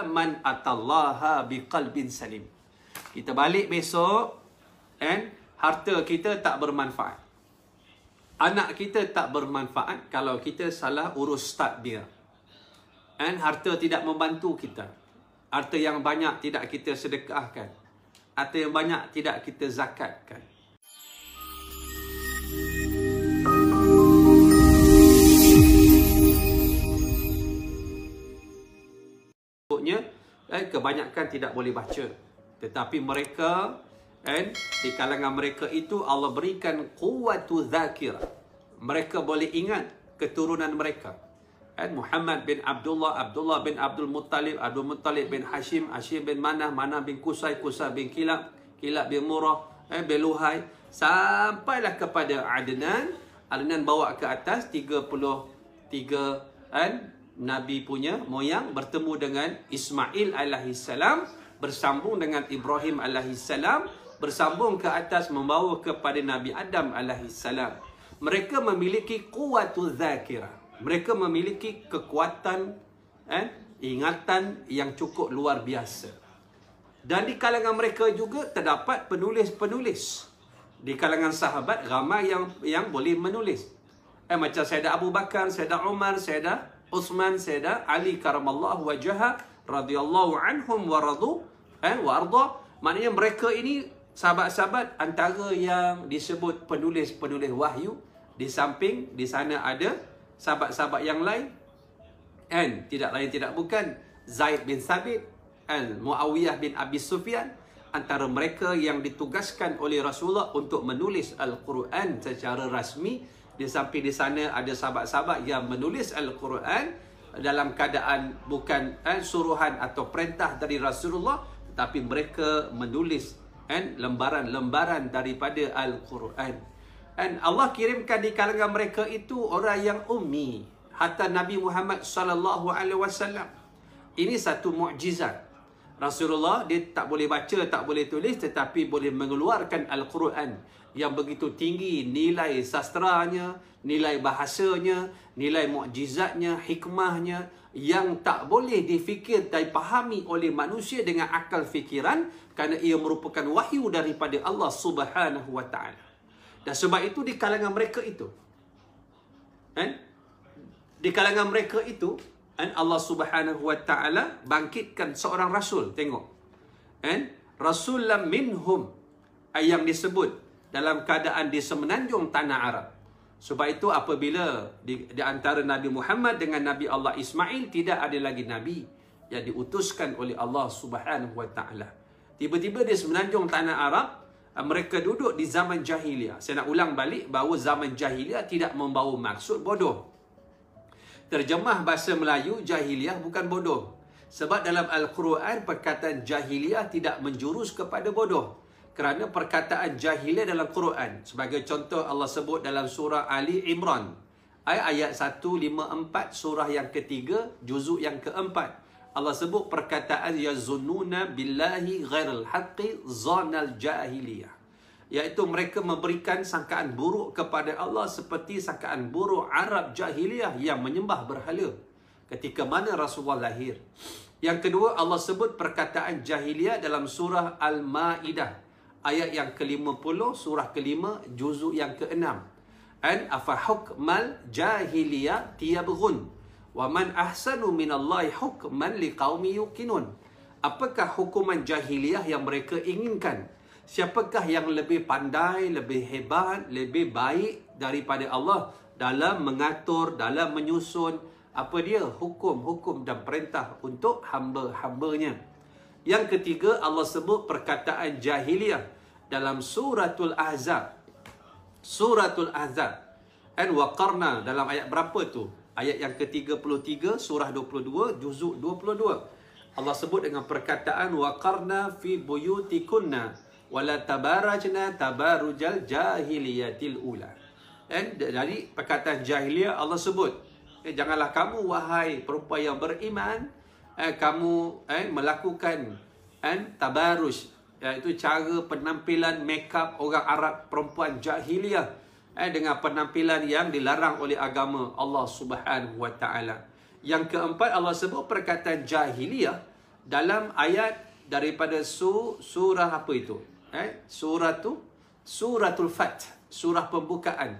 man atallaha biqalbin salim. Kita balik besok and harta kita tak bermanfaat. Anak kita tak bermanfaat kalau kita salah urus start dia. And harta tidak membantu kita. Harta yang banyak tidak kita sedekahkan. Harta yang banyak tidak kita zakatkan. eh, kebanyakan tidak boleh baca. Tetapi mereka, eh, di kalangan mereka itu Allah berikan kuatu zakir. Mereka boleh ingat keturunan mereka. Eh, Muhammad bin Abdullah, Abdullah bin Abdul Muttalib, Abdul Muttalib bin Hashim, Hashim bin Manah, Manah bin Kusai, Kusai bin Kilab, Kilab bin Murah, eh, bin Luhai. Sampailah kepada Adnan. Adnan bawa ke atas 33 eh, Nabi punya moyang bertemu dengan Ismail alaihi salam bersambung dengan Ibrahim alaihi salam bersambung ke atas membawa kepada Nabi Adam alaihi salam. Mereka memiliki kuatul zakira. Mereka memiliki kekuatan eh, ingatan yang cukup luar biasa. Dan di kalangan mereka juga terdapat penulis-penulis. Di kalangan sahabat ramai yang yang boleh menulis. Eh, macam saya ada Abu Bakar, saya ada Umar, saya ada Utsman Sayyida Ali karamallahu wajha radhiyallahu anhum wa radu eh wa arda maknanya mereka ini sahabat-sahabat antara yang disebut penulis-penulis wahyu di samping di sana ada sahabat-sahabat yang lain And tidak lain tidak bukan Zaid bin Sabit and Muawiyah bin Abi Sufyan antara mereka yang ditugaskan oleh Rasulullah untuk menulis Al-Quran secara rasmi di samping di sana ada sahabat-sahabat yang menulis Al-Quran dalam keadaan bukan eh, suruhan atau perintah dari Rasulullah tapi mereka menulis eh, lembaran-lembaran daripada Al-Quran. And eh, Allah kirimkan di kalangan mereka itu orang yang ummi hatta Nabi Muhammad sallallahu alaihi wasallam. Ini satu mukjizat. Rasulullah dia tak boleh baca, tak boleh tulis tetapi boleh mengeluarkan Al-Quran yang begitu tinggi nilai sastranya, nilai bahasanya, nilai mukjizatnya, hikmahnya yang tak boleh difikir dan dipahami oleh manusia dengan akal fikiran kerana ia merupakan wahyu daripada Allah Subhanahu Wa Taala. Dan sebab itu di kalangan mereka itu. Eh? Di kalangan mereka itu, dan Allah Subhanahu Wa Taala bangkitkan seorang rasul tengok dan rasul minhum yang disebut dalam keadaan di semenanjung tanah Arab sebab itu apabila di, di antara Nabi Muhammad dengan Nabi Allah Ismail tidak ada lagi nabi yang diutuskan oleh Allah Subhanahu Wa Taala tiba-tiba di semenanjung tanah Arab eh, mereka duduk di zaman jahiliah. Saya nak ulang balik bahawa zaman jahiliah tidak membawa maksud bodoh. Terjemah bahasa Melayu, jahiliah bukan bodoh. Sebab dalam Al-Quran, perkataan jahiliah tidak menjurus kepada bodoh. Kerana perkataan jahiliah dalam Quran. Sebagai contoh, Allah sebut dalam surah Ali Imran. Ayat 154, surah yang ketiga, juzuk yang keempat. Allah sebut perkataan yazununa billahi ghairal haqqi zanal jahiliyah iaitu mereka memberikan sangkaan buruk kepada Allah seperti sangkaan buruk Arab jahiliah yang menyembah berhala ketika mana Rasulullah lahir. Yang kedua, Allah sebut perkataan jahiliah dalam surah Al-Ma'idah ayat yang ke-50, surah ke-5, juzuk yang ke-6. An afahukmal jahiliyah tiabghun wa man ahsanu min minallahi hukman liqaumi yuqinun. Apakah hukuman jahiliyah yang mereka inginkan? siapakah yang lebih pandai, lebih hebat, lebih baik daripada Allah dalam mengatur, dalam menyusun apa dia hukum-hukum dan perintah untuk hamba-hambanya. Yang ketiga Allah sebut perkataan jahiliah dalam suratul Ahzab. Suratul Ahzab. Dan waqarna dalam ayat berapa tu? Ayat yang ke-33 surah 22 juzuk 22. Allah sebut dengan perkataan waqarna fi buyutikunna wala tabarajna tabarujal jahiliyatil ula. Eh, dari perkataan jahiliyah Allah sebut. Eh, janganlah kamu wahai perempuan yang beriman eh, kamu eh, melakukan eh, tabarus iaitu cara penampilan makeup orang Arab perempuan jahiliyah eh, dengan penampilan yang dilarang oleh agama Allah Subhanahu Wa Taala. Yang keempat Allah sebut perkataan jahiliyah dalam ayat daripada su, surah apa itu? eh, surah tu suratul fat surah pembukaan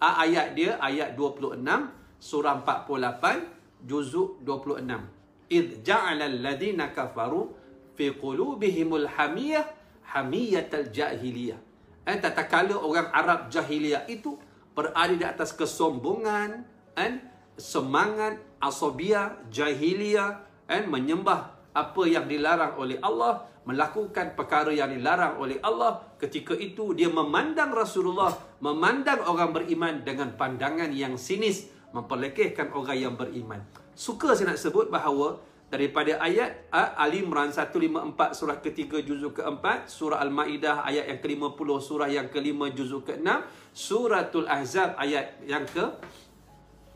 ayat dia ayat 26 surah 48 juzuk 26 id ja'ala alladhina kafaru fi qulubihimul hamiyah hamiyatal jahiliyah eh tatkala orang Arab jahiliyah itu berada di atas kesombongan eh, semangat asabiah jahiliyah eh, menyembah apa yang dilarang oleh Allah, melakukan perkara yang dilarang oleh Allah, ketika itu dia memandang Rasulullah, memandang orang beriman dengan pandangan yang sinis, memperlekehkan orang yang beriman. Suka saya nak sebut bahawa daripada ayat Ali Imran 154 surah ketiga juzuk keempat, surah Al-Ma'idah ayat yang ke-50, surah yang ke-5 juzuk ke-6, suratul Ahzab ayat yang ke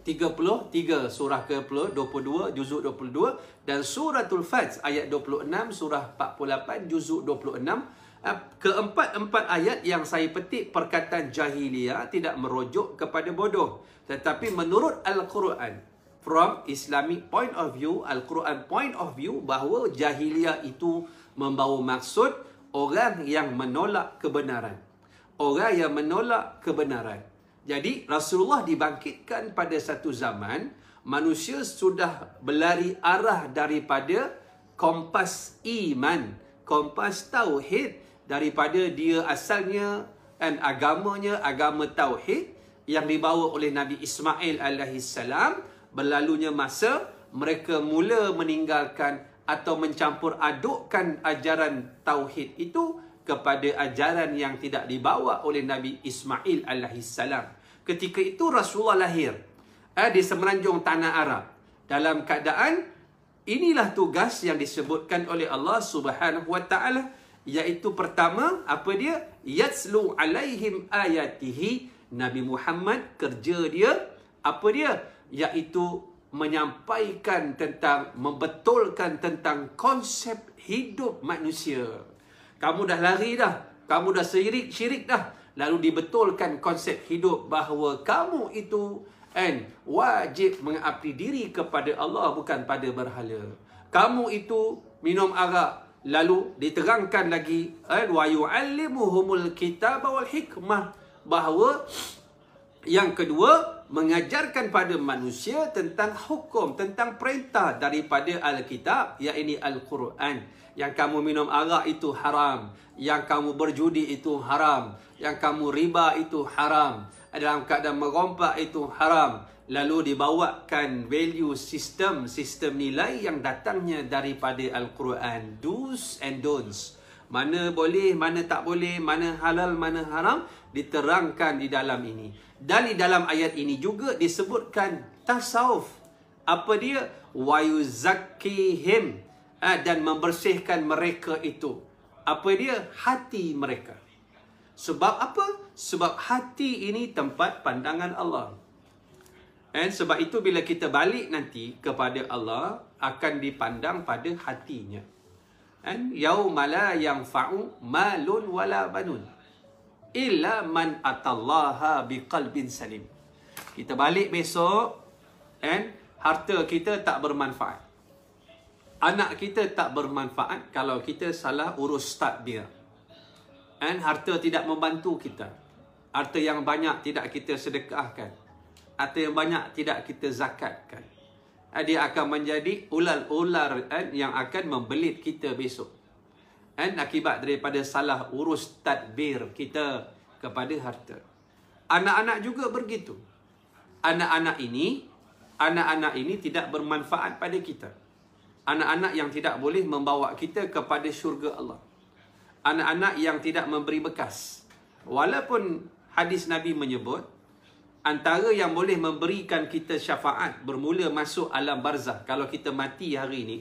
33 surah ke-22 juzuk 22 dan suratul fajr ayat 26 surah 48 juzuk 26 eh, keempat-empat ayat yang saya petik perkataan jahiliyah tidak merujuk kepada bodoh tetapi menurut al-Quran from islamic point of view al-Quran point of view bahawa jahiliyah itu membawa maksud orang yang menolak kebenaran orang yang menolak kebenaran jadi Rasulullah dibangkitkan pada satu zaman manusia sudah berlari arah daripada kompas iman, kompas tauhid daripada dia asalnya dan agamanya agama tauhid yang dibawa oleh Nabi Ismail alaihi berlalunya masa mereka mula meninggalkan atau mencampur adukkan ajaran tauhid itu kepada ajaran yang tidak dibawa oleh Nabi Ismail alaihissalam. Ketika itu Rasulullah lahir eh, di semenanjung tanah Arab. Dalam keadaan inilah tugas yang disebutkan oleh Allah Subhanahu wa taala iaitu pertama apa dia yatslu alaihim ayatihi Nabi Muhammad kerja dia apa dia iaitu menyampaikan tentang membetulkan tentang konsep hidup manusia kamu dah lari dah. Kamu dah syirik, syirik dah. Lalu dibetulkan konsep hidup bahawa kamu itu and wajib mengabdi diri kepada Allah bukan pada berhala. Kamu itu minum arak lalu diterangkan lagi and wa yuallimuhumul kitab wal hikmah bahawa yang kedua mengajarkan pada manusia tentang hukum tentang perintah daripada alkitab, kitab yakni al-Quran yang kamu minum arak itu haram, yang kamu berjudi itu haram, yang kamu riba itu haram, dalam keadaan merompak itu haram. Lalu dibawakan value system, sistem nilai yang datangnya daripada Al-Quran. Do's and don'ts. Mana boleh, mana tak boleh, mana halal, mana haram, diterangkan di dalam ini. Dan di dalam ayat ini juga disebutkan tasawuf. Apa dia? Wayuzakihim. Wayuzakihim. Ah, dan membersihkan mereka itu. Apa dia? Hati mereka. Sebab apa? Sebab hati ini tempat pandangan Allah. And eh, sebab itu bila kita balik nanti kepada Allah akan dipandang pada hatinya. And eh, yaumala yang fa'u malun wala banun illa man atallaha biqalbin salim. Kita balik besok and eh, harta kita tak bermanfaat anak kita tak bermanfaat kalau kita salah urus start dia. And harta tidak membantu kita. Harta yang banyak tidak kita sedekahkan. Harta yang banyak tidak kita zakatkan. Dia akan menjadi ular-ular yang akan membelit kita besok. And akibat daripada salah urus tadbir kita kepada harta. Anak-anak juga begitu. Anak-anak ini, anak-anak ini tidak bermanfaat pada kita anak-anak yang tidak boleh membawa kita kepada syurga Allah. Anak-anak yang tidak memberi bekas. Walaupun hadis Nabi menyebut, antara yang boleh memberikan kita syafaat bermula masuk alam barzah. Kalau kita mati hari ini,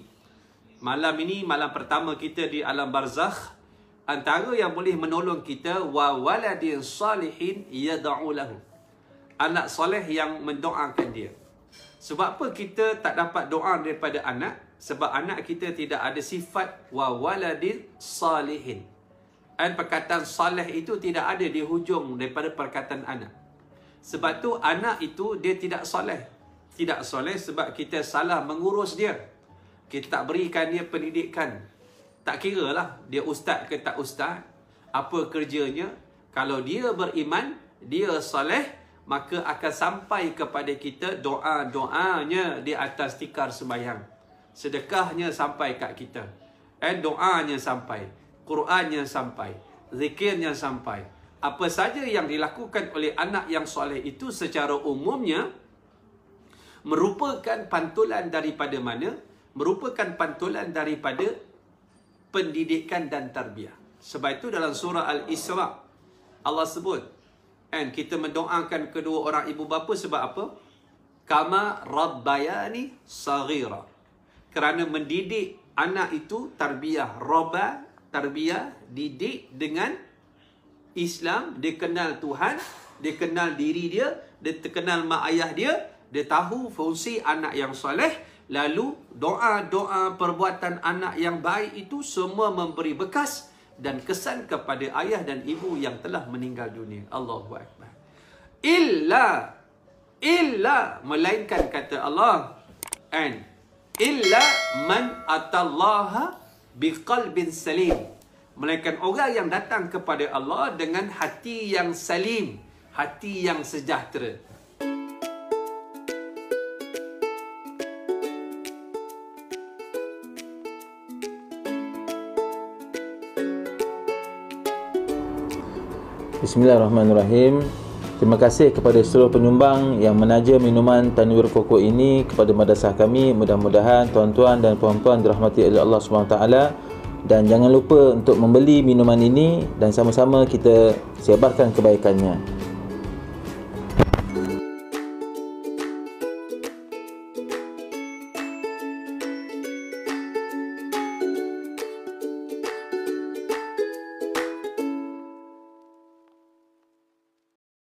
malam ini malam pertama kita di alam barzah, antara yang boleh menolong kita, wa waladin salihin yada'u lahu. Anak soleh yang mendoakan dia. Sebab apa kita tak dapat doa daripada anak? Sebab anak kita tidak ada sifat wa waladil salihin. Dan perkataan salih itu tidak ada di hujung daripada perkataan anak. Sebab tu anak itu dia tidak salih. Tidak salih sebab kita salah mengurus dia. Kita tak berikan dia pendidikan. Tak kira lah dia ustaz ke tak ustaz. Apa kerjanya? Kalau dia beriman, dia salih maka akan sampai kepada kita doa-doanya di atas tikar sembahyang. Sedekahnya sampai kat kita. Dan eh, doanya sampai. Qurannya sampai. Zikirnya sampai. Apa saja yang dilakukan oleh anak yang soleh itu secara umumnya merupakan pantulan daripada mana? Merupakan pantulan daripada pendidikan dan tarbiah. Sebab itu dalam surah Al-Isra Allah sebut Kan? Kita mendoakan kedua orang ibu bapa sebab apa? Kama rabbayani sagira. Kerana mendidik anak itu tarbiyah. roba, tarbiyah, didik dengan Islam. Dia kenal Tuhan, dia kenal diri dia, dia terkenal mak ayah dia. Dia tahu fungsi anak yang soleh. Lalu doa-doa perbuatan anak yang baik itu semua memberi Bekas dan kesan kepada ayah dan ibu yang telah meninggal dunia. Allahu Akbar. Illa, illa, melainkan kata Allah. And, illa man atallaha biqalbin salim. Melainkan orang yang datang kepada Allah dengan hati yang salim. Hati yang sejahtera. Bismillahirrahmanirrahim. Terima kasih kepada seluruh penyumbang yang menaja minuman tanwir koko ini kepada madrasah kami. Mudah-mudahan tuan-tuan dan puan-puan dirahmati oleh Allah SWT. Dan jangan lupa untuk membeli minuman ini dan sama-sama kita sebarkan kebaikannya.